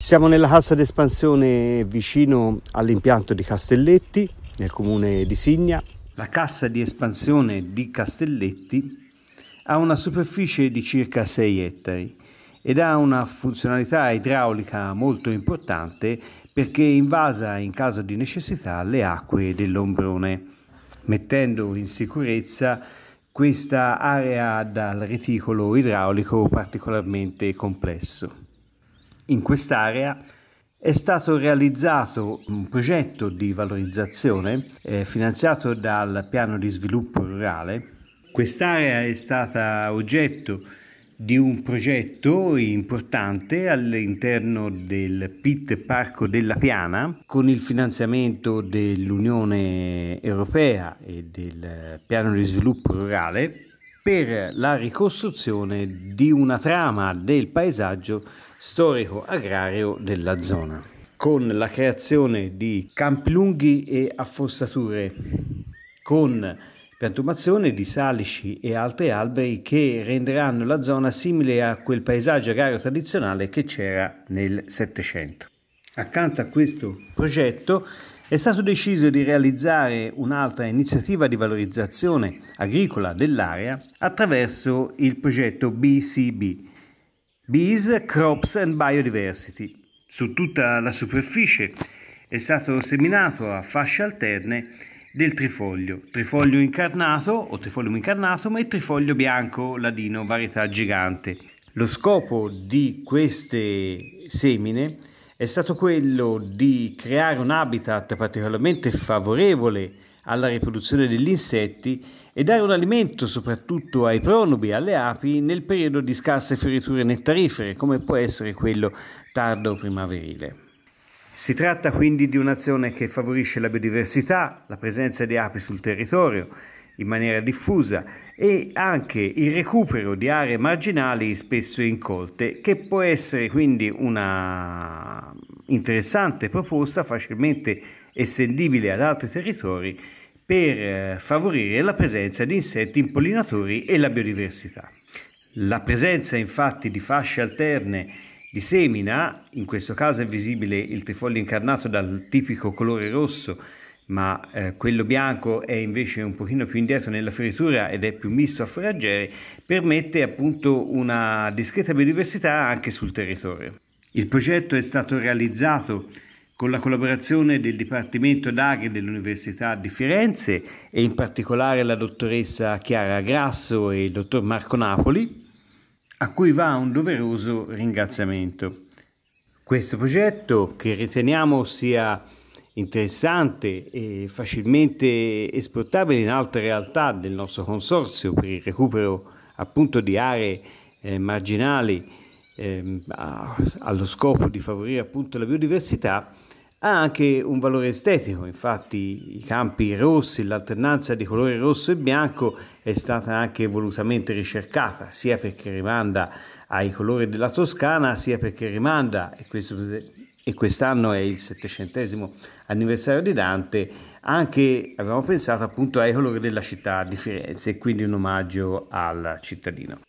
Siamo nella casa d'espansione vicino all'impianto di Castelletti, nel comune di Signa. La cassa di espansione di Castelletti ha una superficie di circa 6 ettari ed ha una funzionalità idraulica molto importante perché invasa in caso di necessità le acque dell'ombrone, mettendo in sicurezza questa area dal reticolo idraulico particolarmente complesso. In quest'area è stato realizzato un progetto di valorizzazione eh, finanziato dal piano di sviluppo rurale. Quest'area è stata oggetto di un progetto importante all'interno del PIT Parco della Piana con il finanziamento dell'Unione Europea e del piano di sviluppo rurale per la ricostruzione di una trama del paesaggio storico-agrario della zona, con la creazione di campi lunghi e affossature, con piantumazione di salici e altri alberi che renderanno la zona simile a quel paesaggio agrario tradizionale che c'era nel Settecento. Accanto a questo progetto è stato deciso di realizzare un'altra iniziativa di valorizzazione agricola dell'area attraverso il progetto BCB, Bees, Crops and Biodiversity. Su tutta la superficie è stato seminato a fasce alterne del trifoglio, trifoglio incarnato o trifoglio incarnato, ma e trifoglio bianco ladino, varietà gigante. Lo scopo di queste semine è stato quello di creare un habitat particolarmente favorevole alla riproduzione degli insetti e dare un alimento soprattutto ai pronubi, alle api, nel periodo di scarse fioriture nettarifere, come può essere quello tardo primaverile. Si tratta quindi di un'azione che favorisce la biodiversità, la presenza di api sul territorio in maniera diffusa e anche il recupero di aree marginali spesso incolte, che può essere quindi una interessante proposta facilmente estendibile ad altri territori per eh, favorire la presenza di insetti impollinatori e la biodiversità. La presenza infatti di fasce alterne di semina, in questo caso è visibile il trifoglio incarnato dal tipico colore rosso, ma eh, quello bianco è invece un pochino più indietro nella fioritura ed è più misto a foraggeri, permette appunto una discreta biodiversità anche sul territorio. Il progetto è stato realizzato con la collaborazione del Dipartimento d'Agri dell'Università di Firenze e in particolare la dottoressa Chiara Grasso e il dottor Marco Napoli, a cui va un doveroso ringraziamento. Questo progetto, che riteniamo sia interessante e facilmente esportabile in altre realtà del nostro consorzio per il recupero appunto di aree eh, marginali, ehm, allo scopo di favorire appunto la biodiversità, ha anche un valore estetico, infatti i campi rossi, l'alternanza di colore rosso e bianco è stata anche volutamente ricercata, sia perché rimanda ai colori della Toscana, sia perché rimanda, e, questo, e quest'anno è il settecentesimo anniversario di Dante, anche avevamo pensato appunto ai colori della città di Firenze, e quindi un omaggio al cittadino.